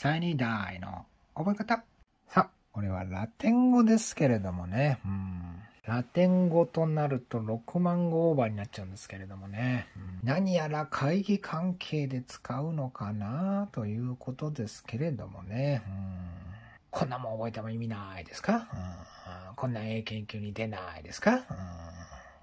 サイニーダイの覚え方。さあ、これはラテン語ですけれどもね。うん。ラテン語となると6万語オーバーになっちゃうんですけれどもね。うん、何やら会議関係で使うのかなということですけれどもね。うん、こんなもん覚えても意味ないですか、うん、こんな英研究に出ないですか、うん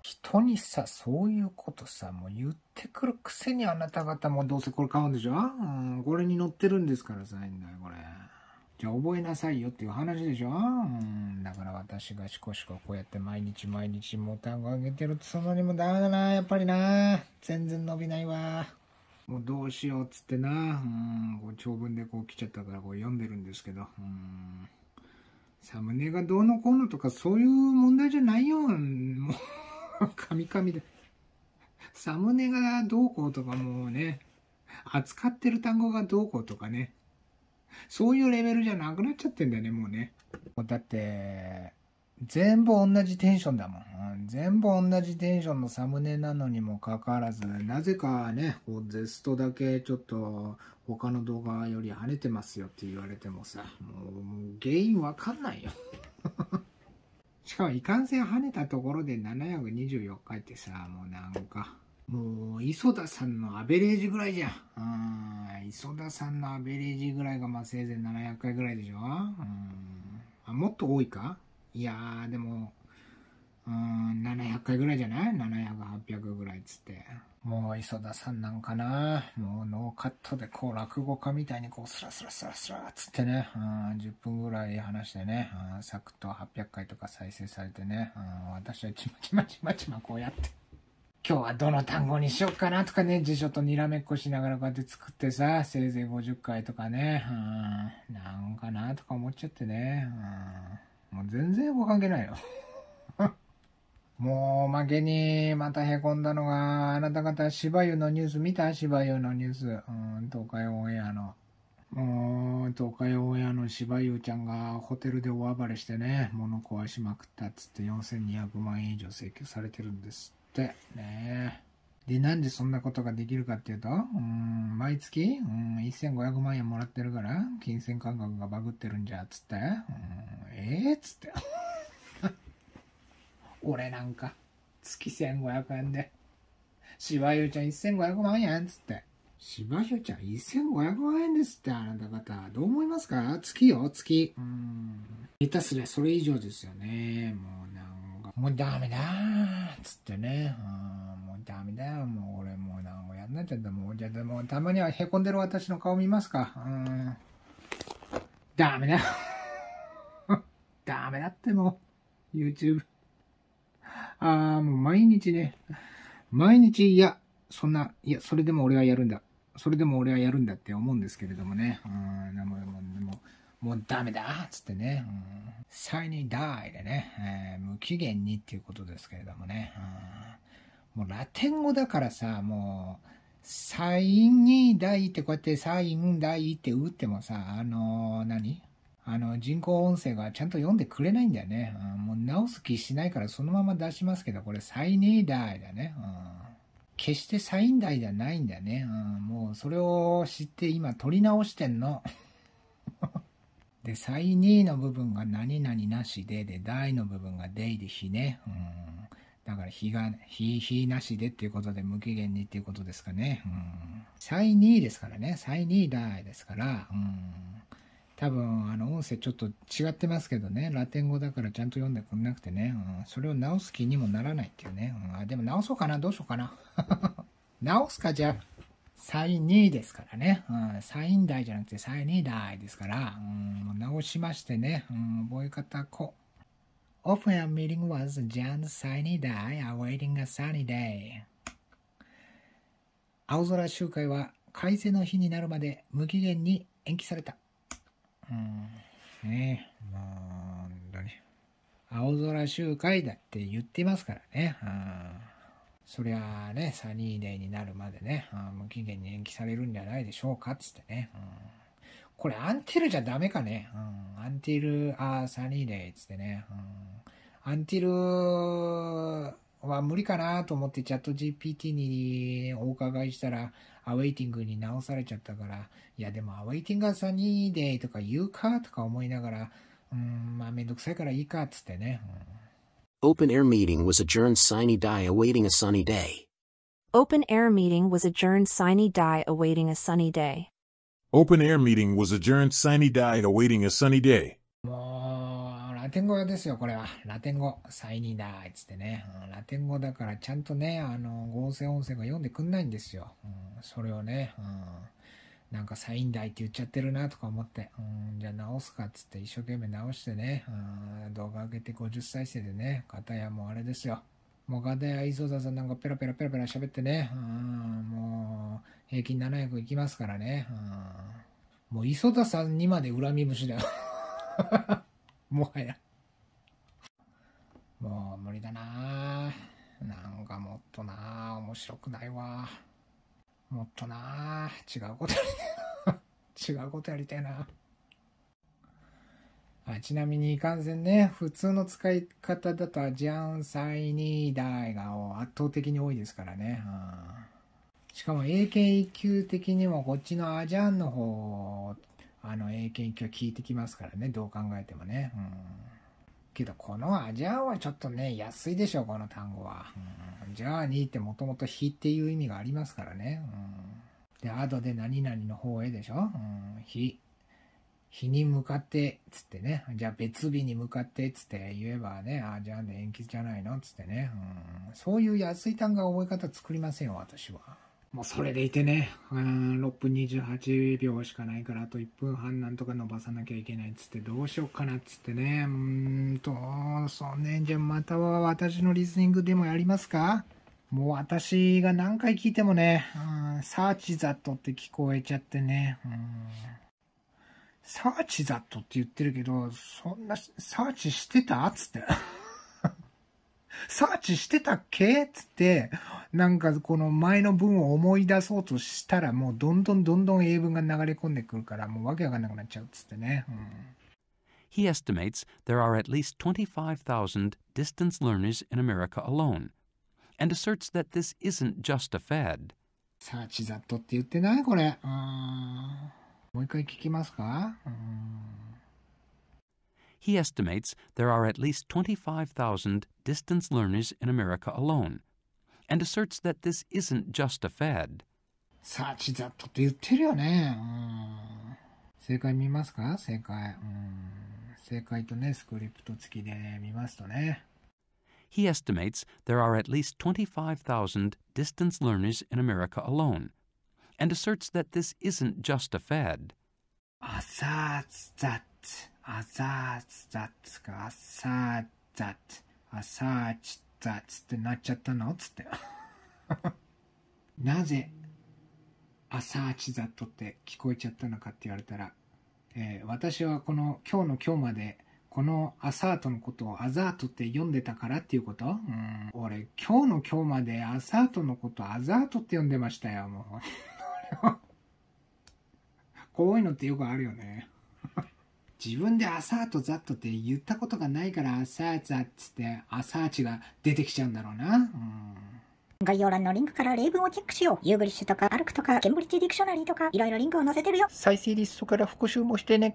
人にさ、そういうことさ、もう言ってくるくせにあなた方もどうせこれ買うんでしょうん、これに乗ってるんですからさ、いいんだよ、これ。じゃあ覚えなさいよっていう話でしょうん、だから私がシコシコこうやって毎日毎日モタンを上げてるとそのにもダメだな、やっぱりな。全然伸びないわ。もうどうしようっつってな、うん、こう長文でこう来ちゃったからこう読んでるんですけど、うん、サムネがどうのこうのとかそういう問題じゃないよ。もうカミカミで。サムネがどうこうとかもうね、扱ってる単語がどうこうとかね。そういうレベルじゃなくなっちゃってんだよね、もうね。だって、全部同じテンションだもん。全部同じテンションのサムネなのにもかかわらず、なぜかね、こうゼストだけちょっと他の動画より跳ねてますよって言われてもさ、もう原因わかんないよ。しかもいかんせん跳ねたところで724回ってさ、もうなんか、もう磯田さんのアベレージぐらいじゃん。うん、磯田さんのアベレージぐらいがまあせいぜい700回ぐらいでしょ。うんあもっと多いかいやー、でも、うん、700回ぐらいじゃない ?700、もう磯田さんなんかな、もうノーカットでこう落語家みたいにこうスラスラスラスラつってね、うん、10分ぐらい話してね、うん、サクッと800回とか再生されてね、うん、私はちまちまちまちまこうやって。今日はどの単語にしよっかなとかね、辞書とにらめっこしながらこうやって作ってさ、せいぜい50回とかね、うん、なんかなとか思っちゃってね、うん、もう全然英か関係ないよ。もう負けにまたへこんだのが、あなた方、芝生のニュース見た芝生のニュース。うん、東海オンエアの。もう、東海オンエアの芝生ちゃんがホテルで大暴れしてね、物壊しまくったっつって4200万円以上請求されてるんですって。ねで、なんでそんなことができるかっていうと、うん、毎月、うん、1500万円もらってるから、金銭感覚がバグってるんじゃ、つって。うん、ええー、つって。俺なんか、月1500円で、しばゆうちゃん1500万円っつって。しばゆうちゃん1500万円ですって、あなた方。どう思いますか月よ、月。うん。下手すりゃそれ以上ですよね。もうなんか、もうダメだーつってね。うん、もうダメだよ。もう俺もうなんかやんなっちゃった。もう、じゃあもたまには凹んでる私の顔見ますか。うん。ダメだ。ダメだってもう、YouTube。あもう毎日ね、毎日、いや、そんな、いや、それでも俺はやるんだ。それでも俺はやるんだって思うんですけれどもね。うん、でも、でも、も、もうダメだっつってね。うん、ンにダイでね、えー、無期限にっていうことですけれどもね。うん、もうラテン語だからさ、もう、サインにイってこうやってサインイって打ってもさ、あのー、何あの、人工音声がちゃんと読んでくれないんだよね。うん、もう直す気しないからそのまま出しますけど、これ最年代だね。うん、決してサイン代じゃないんだよね、うん。もうそれを知って今取り直してんの。で、最2の部分が何々なしで、で、台の部分がデイでひね。うん。だから、日が、ひ、ひなしでっていうことで、無期限にっていうことですかね。うん。最2ですからね。最2台ですから。うん。多分、あの、音声ちょっと違ってますけどね、ラテン語だからちゃんと読んでくんなくてね、うん、それを直す気にもならないっていうね。うん、あでも直そうかな、どうしようかな。直すか、じゃあ。サイン2ですからね、うん、サイン台じゃなくてサイン2台ですから、うん、直しましてね、うん、覚え方こう。Off air meeting was Jan's u n n y day, awaiting a sunny day. 青空集会は改正の日になるまで無期限に延期された。うん、ねまあ、本当青空集会だって言ってますからね。うん、そりゃあね、サニーデーになるまでね、うん、無期限に延期されるんじゃないでしょうか、つってね。うんこれアンティルじゃダメかね。うん、アンティル、あー、サニーデー、つってね。うん、アンティル、は無理かなと思ってチャット GPT にお伺いしたら、アウェイティングに直されちゃったから、いやでもアウェイティングはサニーデイとか言うかとか思いながら、うん、まあめんどくさいからいいかっつってね。Open air meeting was adjourned sunny day awaiting a sunny day. Open air meeting was adjourned sunny day awaiting a sunny day. Open air meeting was adjourned sunny day awaiting a sunny day. もうラテン語ですよ、これは。ラテン語。サイニーだ、つってね、うん。ラテン語だからちゃんとね、あの、合成音声が読んでくんないんですよ。うん、それをね、うん、なんかサインだいって言っちゃってるなとか思って、うん、じゃあ直すかつって一生懸命直してね、うん、動画上げて50再生でね、片やもうあれですよ。もう片や磯田さんなんかペラペラペラペラ喋ってね、うん、もう平均700いきますからね、うん、もう磯田さんにまで恨み節だよ。もはや。もう無理だななんかもっとな面白くないわ。もっとな違うことやりたいな。違うことやりたいな。あちなみにいかんせんね、普通の使い方だとジャンサイニーダイが圧倒的に多いですからね。うんしかも a k 1級的にもこっちのアジャンの方あの英検1級聞いてきますからねどう考えてもね、うん、けどこのアジャンはちょっとね安いでしょこの単語は、うん、ジャーニーってもともと日っていう意味がありますからね、うん、でアドで何々の方へでしょ、うん、日日に向かってつってねじゃあ別日に向かってつって言えばねあじゃあね延期じゃないのつってね、うん、そういう安い単語は覚え方作りませんよ私は。もうそれでいてね、うん、6分28秒しかないから、あと1分半なんとか伸ばさなきゃいけないっつって、どうしようかなっつってね、うーんと、そうね、じゃあまたは私のリスニングでもやりますかもう私が何回聞いてもね、うん、サーチザットって聞こえちゃってね、うん、サーチザットって言ってるけど、そんな、サーチしてたっつって。サーチしてたっけっつって、なんかこの前の文を思い出そうとしたらもうどんどんどんどん英文が流れ込んでくるからもうわけわかんなくなっちゃうっつってね。うん He estimates there are at least 25,000 distance learners in America alone, and asserts that this isn't just a fad. サーチザットって言ってないこれ。うんもう一回聞きますかうん He estimates there are at least 25,000 distance learners in America alone. and asserts that this isn't just a fad. He estimates there are at least 25,000 distance learners in America alone, and asserts that this isn't just a fad. あさざつ、あざざつか、あさざつ、あさちさ、つってなっちゃったのつって。なぜ、サーチザットって聞こえちゃったのかって言われたら、えー、私はこの今日の今日まで、このアサートのことをアザートって読んでたからっていうことうん。俺、今日の今日までアサートのことアザートって読んでましたよ、もう。こういうのってよくあるよね。自分でアサートザットって言ったことがないからアサーザっつってアサーチが出てきちゃうんだろうな。うん概要欄のリンクから例文をチェックしよう。ユーグリッシュとかアルクとかケンブリッジディクショナリーとかいろいろリンクを載せてるよ。再生リストから復習もしてね。